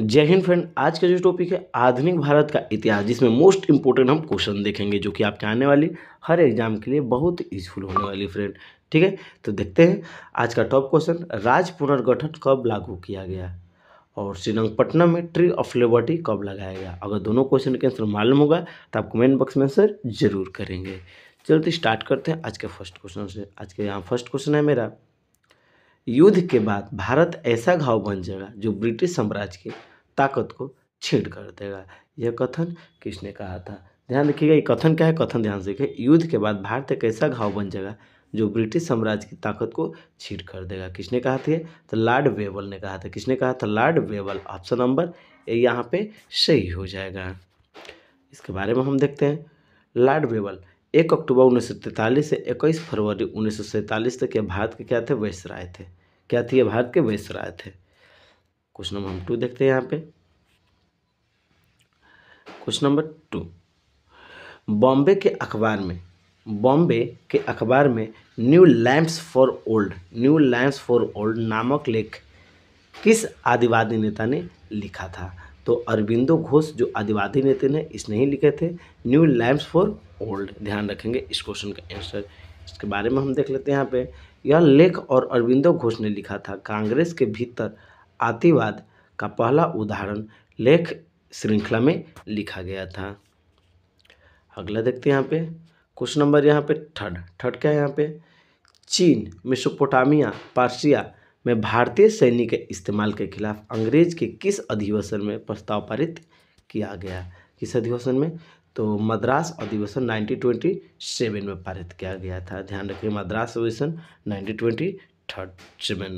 जय हिंद फ्रेंड आज का जो टॉपिक है आधुनिक भारत का इतिहास जिसमें मोस्ट इंपॉर्टेंट हम क्वेश्चन देखेंगे जो कि आपके आने वाली हर एग्जाम के लिए बहुत यूजफुल होने वाली फ्रेंड ठीक है तो देखते हैं आज का टॉप क्वेश्चन राज पुनर्गठन कब लागू किया गया और श्रीरंगपटनम में ट्री ऑफ लिबर्टी कब लगाया गया अगर दोनों क्वेश्चन के आंसर मालूम होगा तो आप कमेंट बॉक्स में आंसर जरूर करेंगे चलते तो स्टार्ट करते हैं आज के फर्स्ट क्वेश्चन से आज के यहाँ फर्स्ट क्वेश्चन है मेरा युद्ध के बाद भारत ऐसा घाव बन जाएगा जो ब्रिटिश साम्राज्य की ताकत को छीन कर देगा यह कथन किसने कहा था ध्यान रखिएगा ये कथन क्या है कथन ध्यान से देखिए युद्ध के बाद भारत एक ऐसा घाव बन जाएगा जो ब्रिटिश साम्राज्य की ताकत को छीट कर देगा किसने कहा थे तो लॉर्ड वेबल ने कहा था किसने कहा था लॉर्ड वेबल ऑप्शन नंबर यहाँ पे सही हो जाएगा इसके बारे में हम देखते हैं लॉर्ड वेबल एक अक्टूबर उन्नीस सौ तैंतालीस से इक्कीस फरवरी उन्नीस सौ सैंतालीस तक ये भारत के क्या थे वैसराय थे क्या थे ये भारत के वैसराय थे क्वेश्चन नंबर हम टू देखते हैं यहाँ पे क्वेश्चन नंबर टू बॉम्बे के अखबार में बॉम्बे के अखबार में new lamps for old new lamps for old नामक लेख किस आदिवादी नेता ने लिखा था तो अरविंदो घोष जो आदिवादी नेता ने इसने ही लिखे थे न्यू लैम्प्स फॉर ओल्ड ध्यान रखेंगे इस क्वेश्चन का आंसर इसके बारे में हम देख लेते हैं यहाँ पे यह लेख और अरविंदो घोष ने लिखा था कांग्रेस के भीतर आतिवाद का पहला उदाहरण लेख श्रृंखला में लिखा गया था अगला देखते हैं यहाँ पे क्वेश्चन नंबर यहाँ पे थर्ड थर्ड क्या है यहाँ पे चीन मिसोपोटामिया पार्सिया में भारतीय सैनिक के इस्तेमाल के खिलाफ अंग्रेज के किस अधिवेशन में प्रस्ताव पारित किया गया किस अधिवेशन में तो मद्रास अधिवेशन 1927 में पारित किया गया था ध्यान रखिए मद्रास अधिवेशन नाइनटीन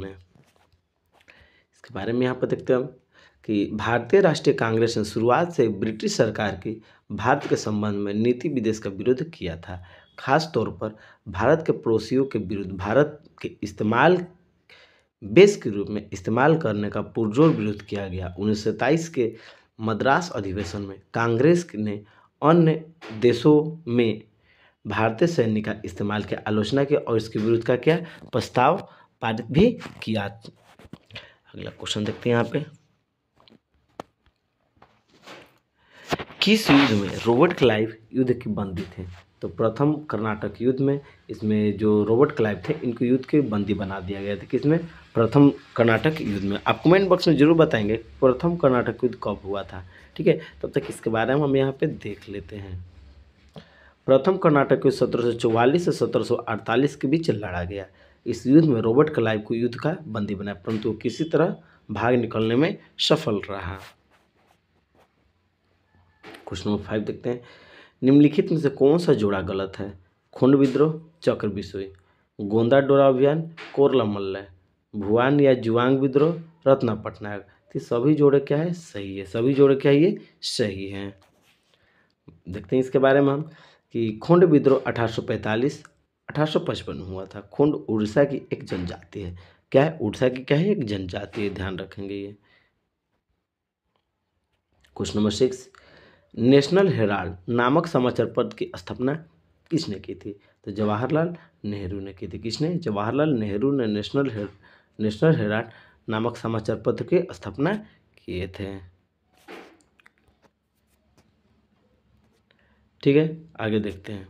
में इसके बारे में यहाँ पर देखते हैं कि भारतीय राष्ट्रीय कांग्रेस ने शुरुआत से ब्रिटिश सरकार की भारत के संबंध में नीति विदेश का विरोध किया था खास तौर पर भारत के पड़ोसियों के विरुद्ध भारत के इस्तेमाल बेस के रूप में इस्तेमाल करने का पुरजोर विरोध किया गया उन्नीस के मद्रास अधिवेशन में कांग्रेस ने अन्य देशों में भारतीय सैन्य का इस्तेमाल की आलोचना की और इसके विरुद्ध का क्या प्रस्ताव पारित भी किया अगला क्वेश्चन देखते हैं यहाँ पे किस युद्ध में रोबर्ट क्लाइव युद्ध की बंदी थे तो प्रथम कर्नाटक युद्ध में इसमें जो रॉबर्ट क्लाइव थे इनको युद्ध के बंदी बना दिया गया था किसमें प्रथम कर्नाटक युद्ध में आप कमेंट बॉक्स में जरूर बताएंगे प्रथम कर्नाटक युद्ध कब हुआ था ठीक है तब तक इसके बारे में हम यहाँ पे देख लेते हैं प्रथम कर्नाटक युद्ध सत्रह से सत्रह के बीच लड़ा गया इस युद्ध में रॉबर्ट क्लाइव को युद्ध का बंदी बनाया परंतु किसी तरह भाग निकलने में सफल रहा क्वेश्चन नंबर फाइव देखते हैं निम्नलिखित में से कौन सा जोड़ा गलत है खुंड विद्रोह चक्र बिसोई गोंदा डोरा अभियान कोरला मल्लय भुआन या जुआंग विद्रोह रत्ना पटनायक तो सभी जोड़े क्या है सही है सभी जोड़े क्या ये सही है देखते हैं इसके बारे में हम कि खुंड विद्रोह अठारह सौ हुआ था खुंड उड़ीसा की एक जनजाति है क्या है उड़ीसा की क्या है एक जनजाति है ध्यान रखेंगे ये question number six National Herald नामक समाचार पत्र की स्थापना किसने की थी तो जवाहरलाल नेहरू ने की थी किसने जवाहरलाल नेहरू ने नेशनल हेर नेशनल हेराल्ड नामक समाचार पत्र की स्थापना किए थे ठीक है आगे देखते हैं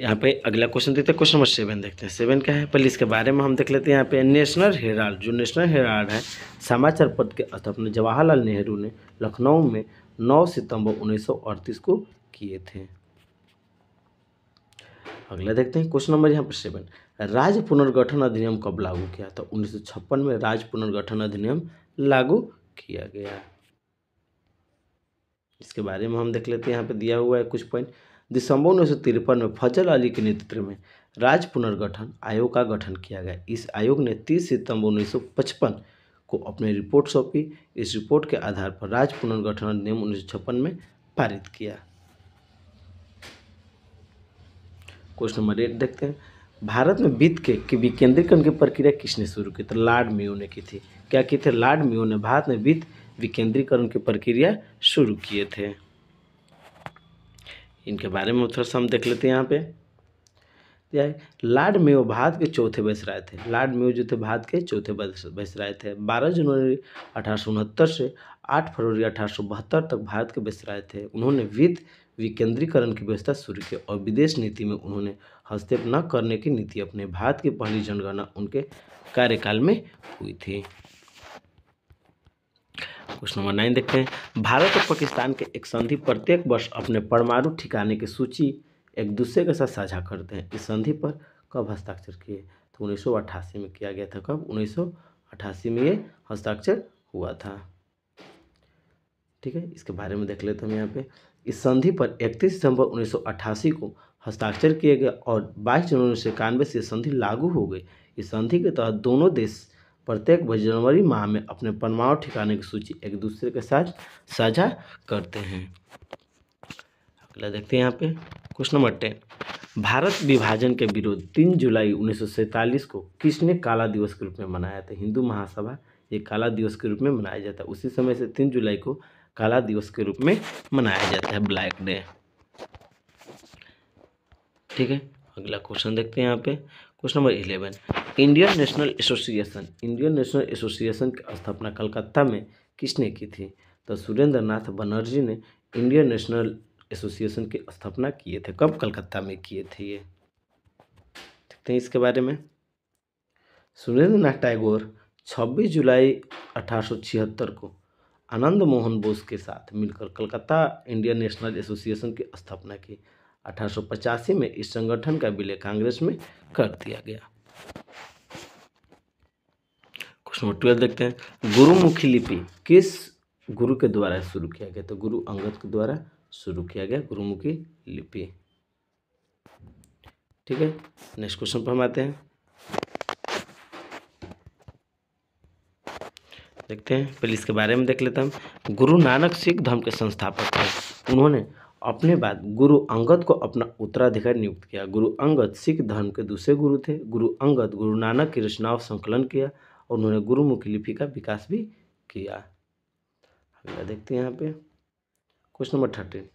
यहाँ पे अगला क्वेश्चन देखते हैं क्वेश्चन नंबर सेवन देखते हैं सेवन क्या है पहले इसके बारे में हम देख लेते हैं यहाँ पे नेशनल हेराल्ड जो नेशनल हेराल्ड है समाचार पत्र के स्थापना जवाहरलाल नेहरू ने लखनऊ में 9 सितंबर 1938 को किए थे अगला देखते हैं क्वेश्चन नंबर यहाँ पर सेवन राज्य पुनर्गठन अधिनियम कब लागू किया था तो उन्नीस में राज्य पुनर्गठन अधिनियम लागू किया गया इसके बारे में हम देख लेते हैं यहाँ पे दिया हुआ है कुछ पॉइंट दिसंबर उन्नीस में फजल अली के नेतृत्व में राज्य पुनर्गठन आयोग का गठन किया गया इस आयोग ने 30 सितंबर 1955 को अपनी रिपोर्ट सौंपी इस रिपोर्ट के आधार पर राज्य पुनर्गठन अधिनियम उन्नीस में पारित किया क्वेश्चन नंबर एट देखते हैं भारत में वित्त के विकेंद्रीकरण की प्रक्रिया किसने शुरू की तो लार्ड मियो ने की थी क्या की थी लार्ड मियो ने भारत में वित्त विकेंद्रीकरण की प्रक्रिया शुरू किए थे इनके बारे में थोड़ा सा हम देख लेते हैं यहाँ पे जाए लॉर्ड मेयो भारत के चौथे वायसराय थे लॉर्ड मेयो जो थे भारत के चौथे वायसराय थे बारह जनवरी अठारह से आठ फरवरी अठारह तक भारत के वायसराय थे उन्होंने वित्त विकेंद्रीकरण की व्यवस्था शुरू की और विदेश नीति में उन्होंने हस्तक्षेप न करने की नीति अपने भारत की पहली जनगणना उनके कार्यकाल में हुई थी क्वेश्चन नंबर नाइन देखते हैं भारत और पाकिस्तान के एक संधि प्रत्येक वर्ष अपने परमाणु ठिकाने की सूची एक दूसरे के साथ साझा करते हैं इस संधि पर कब हस्ताक्षर किए तो उन्नीस में किया गया था कब उन्नीस में ये हस्ताक्षर हुआ था ठीक है इसके बारे में देख लेते हम यहाँ पे इस संधि पर 31 सितंबर 1988 को हस्ताक्षर किए गए और 22 जनवरी उन्नीस सौ से संधि लागू हो गई इस संधि के तहत दोनों देश प्रत्येक जनवरी माह में अपने परमाणु ठिकाने की सूची एक दूसरे के साथ साझा करते हैं अगला देखते हैं यहाँ पे क्वेश्चन नंबर टेन भारत विभाजन के विरोध तीन जुलाई उन्नीस को किसने काला दिवस के रूप में मनाया था हिंदू महासभा ये काला दिवस के रूप में मनाया जाता है उसी समय से तीन जुलाई को काला दिवस के रूप में मनाया जाता है ब्लैक डे ठीक है अगला क्वेश्चन देखते हैं यहाँ पे question number eleven Indian National Association Indian National Association की स्थापना कलकत्ता में किसने की थी तो सुरेंद्र नाथ बनर्जी ने इंडियन नेशनल एसोसिएशन की स्थापना किए थे कब कलकत्ता में किए थे ये देखते हैं इसके बारे में सुरेंद्र नाथ टैगोर 26 जुलाई अठारह को आनंद मोहन बोस के साथ मिलकर कलकत्ता इंडियन नेशनल एसोसिएशन की स्थापना की अठारह में इस संगठन का विलय कांग्रेस में कर दिया गया क्वेश्चन नंबर ट्वेल्व देखते हैं गुरुमुखी लिपि किस गुरु के द्वारा शुरू किया गया तो गुरु अंगद के द्वारा शुरू किया गया गुरुमुखी लिपि ठीक है नेक्स्ट क्वेश्चन पर हम आते हैं देखते हैं पहले इसके बारे में देख लेते हैं गुरु नानक सिख धर्म के संस्थापक थे उन्होंने अपने बाद गुरु अंगद को अपना उत्तराधिकारी नियुक्त किया गुरु अंगद सिख धर्म के दूसरे गुरु थे गुरु अंगद गुरु नानक की रचनाओं संकलन किया और उन्होंने गुरुमुखी लिपि का विकास भी किया अगला देखते हैं यहाँ पे क्वेश्चन नंबर थर्टीन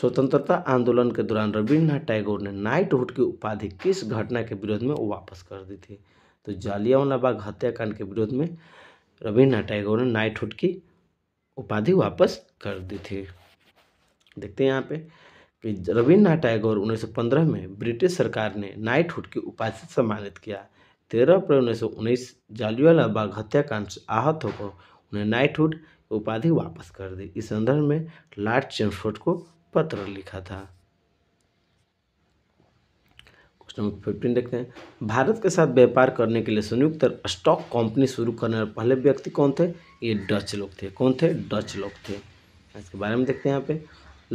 स्वतंत्रता आंदोलन के दौरान रविन्द्रनाथ टैगोर ने नाइटहुड की उपाधि किस घटना के विरोध में वापस कर दी थी तो जालियावाला बाग हत्याकांड के विरोध में रविन्द्रनाथ टैगोर ने नाइटहुड की उपाधि वापस कर दी थी देखते हैं यहाँ पे कि रविन्द्रनाथ टैगोर 1915 में ब्रिटिश सरकार ने नाइटहुड की उपाधि से सम्मानित किया तेरह अप्रैल उन्नीस सौ उन्नीस जालियावाला बाग हत्याकांड से आहत होकर उन्हें नाइटहुड उपाधि वापस कर दी इस संदर्भ में लॉर्ड चेम्सफोर्ड को पत्र लिखा था क्वेश्चन नंबर फिफ्टीन देखते हैं भारत के साथ व्यापार करने के लिए संयुक्त स्टॉक कंपनी शुरू करने वाले पहले व्यक्ति कौन थे ये डच लोग थे कौन थे डच लोग थे इसके बारे में देखते हैं यहाँ पे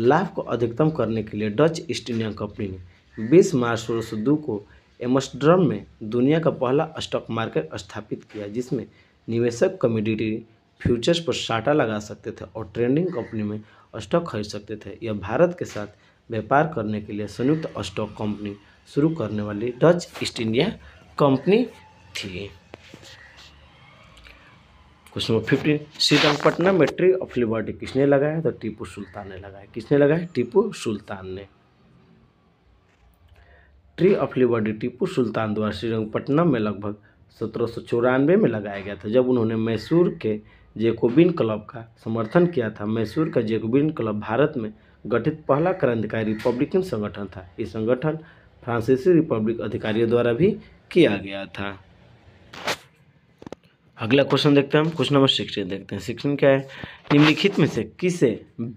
लाभ को अधिकतम करने के लिए डच ईस्ट इंडिया कंपनी ने 20 मार्च सोलह को एमस्ट्रम में दुनिया का पहला स्टॉक मार्केट स्थापित किया जिसमें निवेशक कम्यूडिटी फ्यूचर्स पर साटा लगा सकते थे और ट्रेंडिंग कंपनी में स्टॉक खरीद सकते थे यह भारत के साथ व्यापार करने के लिए संयुक्त स्टॉक कंपनी शुरू करने वाली डच ईस्ट इंडिया कंपनी थी क्वेश्चन नंबर फिफ्टीन श्रीरंगपटना में ट्री ऑफ लिबर्टी किसने लगाया तो टीपू सुल्तान ने लगाया किसने लगाया टीपू सुल्तान ने tree of liberty Tipu Sultan द्वारा श्रीरंगपटना में लगभग सत्रह में लगाया गया था जब उन्होंने मैसूर के जेकोबिन क्लब का समर्थन किया था मैसूर का जेकोबिन क्लब भारत में गठित पहला क्रांतिकारी रिपब्लिकन संगठन था ये संगठन फ्रांसीसी रिपब्लिक अधिकारियों द्वारा भी किया गया था अगला क्वेश्चन देखते हैं हम क्वेश्चन नंबर सिक्सटीन देखते हैं सिक्सटीन क्या है निम्नलिखित में से किसे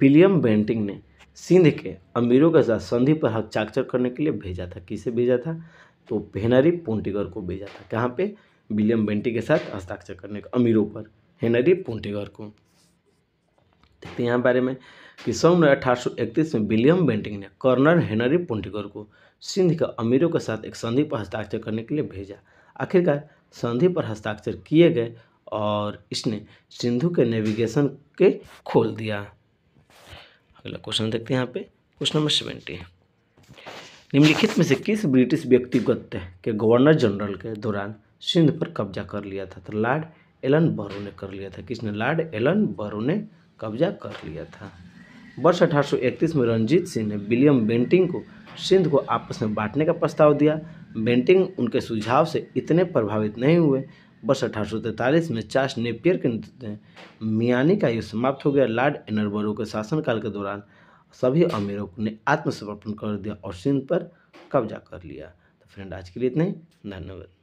विलियम बेंटिंग ने सिंध के अमीरों के साथ संधि पर हस्ताक्षर करने के लिए भेजा था किसे भेजा था तो हेनरी पोंटिगर को भेजा था कहाँ पे विलियम बेंटिंग के साथ हस्ताक्षर करने को अमीरों पर हेनरी पोंटिगर को देखते हैं यहाँ बारे में कि सन में अठारह में विलियम बेंटिंग ने कर्नल हेनरी पोंटिगर को सिंध के अमीरों के साथ एक संधि पर हस्ताक्षर करने के लिए भेजा आखिरकार संधि पर हस्ताक्षर किए गए और इसने सिंधु के नेविगेशन के खोल दिया अगला क्वेश्चन देखते हैं यहाँ पे क्वेश्चन नंबर सेवेंटी निम्नलिखित में से किस ब्रिटिश व्यक्तिगत के गवर्नर जनरल के दौरान सिंध पर कब्जा कर लिया था तो लॉर्ड एलन बरो ने कर लिया था किसने लॉर्ड एलन बरो ने कब्जा कर लिया था वर्ष 1831 में रंजीत सिंह ने विलियम बेंटिंग को सिंध को आपस में बांटने का प्रस्ताव दिया बेंटिंग उनके सुझाव से इतने प्रभावित नहीं हुए वर्ष अठारह में चार्ल्स नेपियर के नेतृत्व में मियानी का युद्ध समाप्त हो गया लॉर्ड एनरबरो के शासनकाल के दौरान सभी अमीरों ने आत्मसमर्पण कर दिया और सिंध पर कब्जा कर लिया तो फ्रेंड आज के लिए इतने धन्यवाद